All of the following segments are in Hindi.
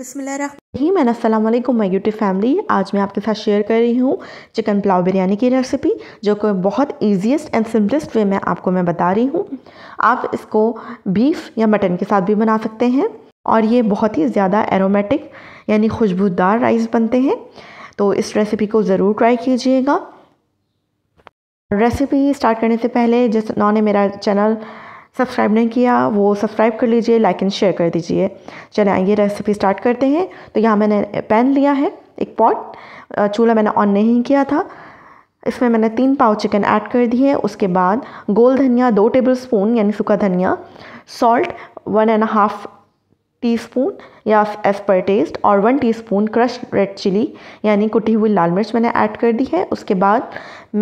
बसमिलीम असल माई यूट्यूब फैमिली आज मैं आपके साथ शेयर कर रही हूँ चिकन पुलाव बिरयानी की रेसिपी जो कि बहुत ईजीएस्ट एंड सिंपलेस्ट वे में आपको मैं बता रही हूँ आप इसको बीफ या मटन के साथ भी बना सकते हैं और ये बहुत ही ज़्यादा एरोमेटिक यानी खुशबूदार राइस बनते हैं तो इस रेसिपी को ज़रूर ट्राई कीजिएगा रेसिपी स्टार्ट करने से पहले जिस उन्होंने मेरा चैनल सब्सक्राइब नहीं किया वो सब्सक्राइब कर लीजिए लाइक एंड शेयर कर दीजिए चले आइए रेसिपी स्टार्ट करते हैं तो यहाँ मैंने पैन लिया है एक पॉट चूल्हा मैंने ऑन नहीं किया था इसमें मैंने तीन पाव चिकन ऐड कर दिए है उसके बाद गोल धनिया दो टेबल स्पून यानी सूखा धनिया salt one and half teaspoon या एज पर टेस्ट और one teaspoon crush red chilli यानी कुटी हुई लाल मिर्च मैंने ऐड कर दी है उसके बाद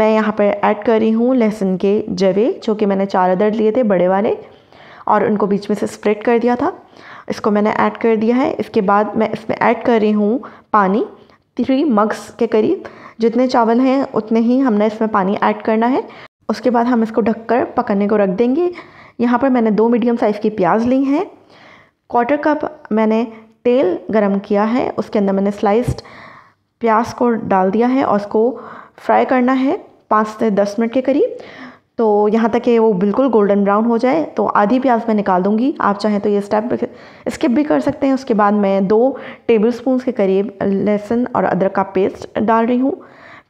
मैं यहाँ पर ऐड कर रही हूँ लहसुन के जवे जो कि मैंने चार अदर लिए थे बड़े वाले और उनको बीच में से स्प्रेड कर दिया था इसको मैंने ऐड कर दिया है इसके बाद मैं इसमें ऐड कर रही हूँ पानी थ्री मग्स के करीब जितने चावल हैं उतने ही हमने इसमें पानी ऐड करना है उसके बाद हम इसको ढककर पकने को रख देंगे यहाँ पर मैंने दो मीडियम साइज़ की प्याज ली हैं क्वार्टर कप मैंने तेल गरम किया है उसके अंदर मैंने स्लाइस्ड प्याज को डाल दिया है और उसको फ्राई करना है पाँच से दस मिनट के करीब तो यहाँ तक कि वो बिल्कुल गोल्डन ब्राउन हो जाए तो आधी प्याज मैं निकाल दूँगी आप चाहें तो ये स्टेप स्किप भी कर सकते हैं उसके बाद मैं दो टेबल स्पून के करीब लहसुन और अदरक का पेस्ट डाल रही हूँ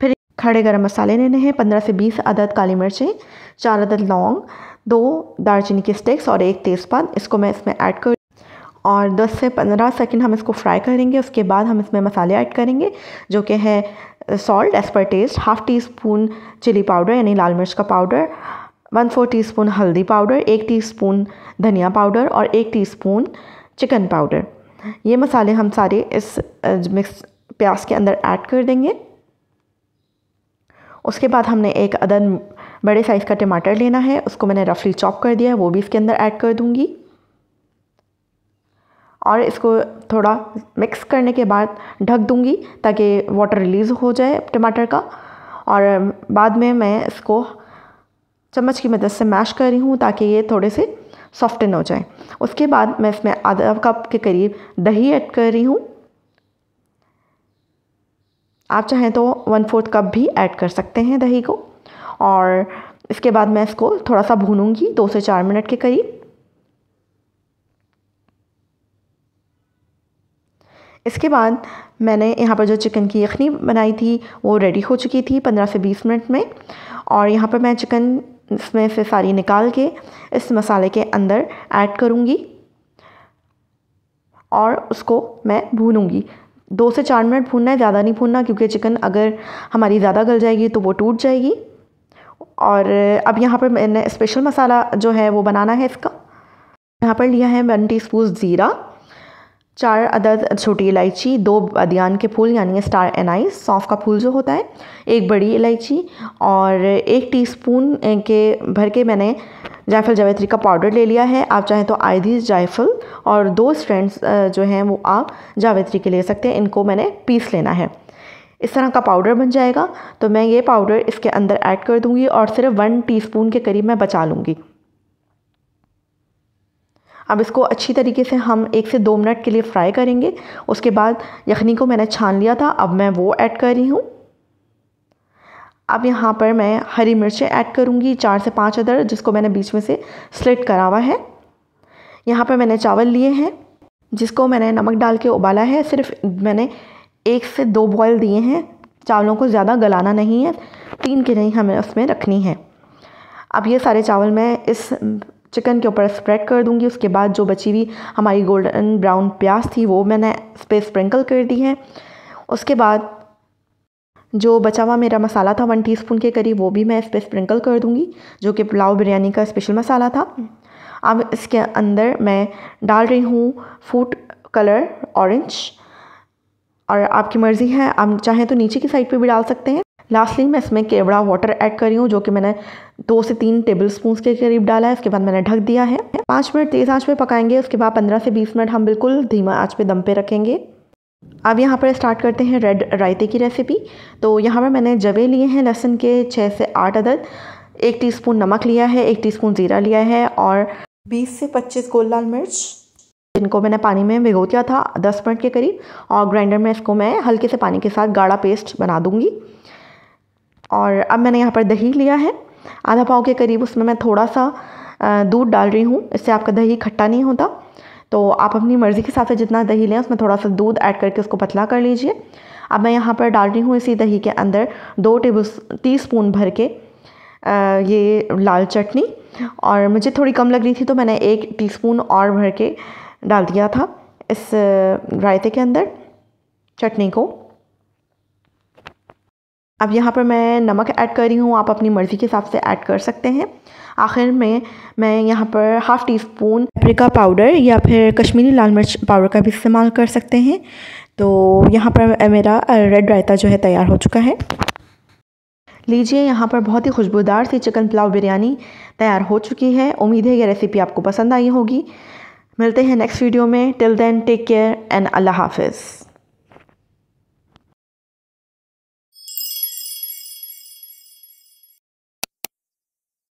फिर खड़े गर्म मसाले लेने हैं पंद्रह से बीस अदद काली मिर्चें चार अदद लौंग दो दालचीनी के स्टिक्स और एक तेज़पात इसको मैं इसमें ऐड कर और 10 से 15 सेकंड हम इसको फ्राई करेंगे उसके बाद हम इसमें मसाले ऐड करेंगे जो कि है salt as per taste half teaspoon chilli powder यानी लाल मिर्च का पाउडर वन फोर टी स्पून हल्दी पाउडर एक टी स्पून धनिया पाउडर और एक टी स्पून चिकन पाउडर ये मसाले हम सारे इस मिक्स प्याज के अंदर ऐड कर देंगे उसके बाद हमने एक अदन बड़े साइज़ का टमाटर लेना है उसको मैंने रफली चॉप कर दिया है वो भी इसके अंदर ऐड कर दूँगी और इसको थोड़ा मिक्स करने के बाद ढक दूँगी ताकि वाटर रिलीज़ हो जाए टमाटर का और बाद में मैं इसको चम्मच की मदद से मैश कर रही हूँ ताकि ये थोड़े से सॉफ्टन हो जाए उसके बाद मैं इसमें आधा कप के करीब दही ऐड कर रही हूँ आप चाहें तो वन फोर्थ कप भी ऐड कर सकते हैं दही को और इसके बाद मैं इसको थोड़ा सा भूनूंगी दो से चार मिनट के करीब इसके बाद मैंने यहाँ पर जो चिकन की यखनी बनाई थी वो रेडी हो चुकी थी पंद्रह से बीस मिनट में और यहाँ पर मैं चिकन इसमें से सारी निकाल के इस मसाले के अंदर ऐड करूँगी और उसको मैं भूनूँगी दो से चार मिनट भूनना है ज़्यादा नहीं भूनना क्योंकि चिकन अगर हमारी ज़्यादा गल जाएगी तो वो टूट जाएगी और अब यहाँ पर मैंने स्पेशल मसाला जो है वो बनाना है इसका यहाँ पर लिया है वन टी स्पून ज़ीरा चार अदद छोटी इलायची दो अदियान के फूल यानी स्टार एनाइस सौंफ का फूल जो होता है एक बड़ी इलायची और एक टीस्पून के भर के मैंने जायफल जावेत्री का पाउडर ले लिया है आप चाहें तो आयदी जायफल और दो स्ट्रेंड्स जो हैं वो आप जावेत्री के ले सकते हैं इनको मैंने पीस लेना है इस तरह का पाउडर बन जाएगा तो मैं ये पाउडर इसके अंदर ऐड कर दूँगी और सिर्फ वन टी के करीब मैं बचा लूँगी अब इसको अच्छी तरीके से हम एक से दो मिनट के लिए फ्राई करेंगे उसके बाद यखनी को मैंने छान लिया था अब मैं वो ऐड कर रही हूँ अब यहाँ पर मैं हरी मिर्चें ऐड करूँगी चार से पाँच अदर जिसको मैंने बीच में से स्लिट करा हुआ है यहाँ पर मैंने चावल लिए हैं जिसको मैंने नमक डाल के उबाला है सिर्फ मैंने एक से दो बॉयल दिए हैं चावलों को ज़्यादा गलाना नहीं है तीन के नहीं हमें उसमें रखनी है अब ये सारे चावल मैं इस चिकन के ऊपर स्प्रेड कर दूंगी उसके बाद जो बची हुई हमारी गोल्डन ब्राउन प्याज थी वो मैंने इस पर स्प्रिंकल कर दी है उसके बाद जो बचा हुआ मेरा मसाला था वन टीस्पून के करीब वो भी मैं इस पर स्प्रिंकल कर दूंगी जो कि पुलाव बिरयानी का स्पेशल मसाला था अब इसके अंदर मैं डाल रही हूँ फूड कलर ऑरेंज और आपकी मर्ज़ी है आप चाहें तो नीचे की साइड पे भी डाल सकते हैं लास्टली मैं इसमें केवड़ा वाटर ऐड करी हूँ जो कि मैंने दो से तीन टेबल स्पून के करीब डाला है उसके बाद मैंने ढक दिया है पाँच मिनट तेज़ आँच पे पकाएंगे उसके बाद पंद्रह से बीस मिनट हम बिल्कुल धीमा आँच पे दम पे रखेंगे अब यहाँ पर स्टार्ट करते हैं रेड रायते की रेसिपी तो यहाँ पर मैंने जवे लिए हैं लहसुन के छः से आठ अदद एक टी नमक लिया है एक टी ज़ीरा लिया है और बीस से पच्चीस गोल लाल मिर्च इनको मैंने पानी में भिगो दिया था दस मिनट के करीब और ग्राइंडर में इसको मैं हल्के से पानी के साथ गाढ़ा पेस्ट बना दूँगी और अब मैंने यहाँ पर दही लिया है आधा पाव के करीब उसमें मैं थोड़ा सा दूध डाल रही हूँ इससे आपका दही खट्टा नहीं होता तो आप अपनी मर्ज़ी के हिसाब से जितना दही लें उसमें थोड़ा सा दूध ऐड करके उसको पतला कर लीजिए अब मैं यहाँ पर डाल रही हूँ इसी दही के अंदर दो टेबल टी स्पून भर के ये लाल चटनी और मुझे थोड़ी कम लग रही थी तो मैंने एक टीस्पून और भर के डाल दिया था इस रायते के अंदर चटनी को अब यहाँ पर मैं नमक ऐड कर रही हूँ आप अपनी मर्ज़ी के हिसाब से ऐड कर सकते हैं आखिर में मैं यहाँ पर half teaspoon paprika powder या फिर कश्मीरी लाल मिर्च पाउडर का भी इस्तेमाल कर सकते हैं तो यहाँ पर मेरा रेड रायता जो है तैयार हो चुका है लीजिए यहाँ पर बहुत ही खुशबूदार सी चिकन पुलाव बिरयानी तैयार हो चुकी है उम्मीद है ये रेसिपी आपको पसंद आई होगी मिलते हैं नेक्स्ट वीडियो में till then take care and अल्लाह हाफिज़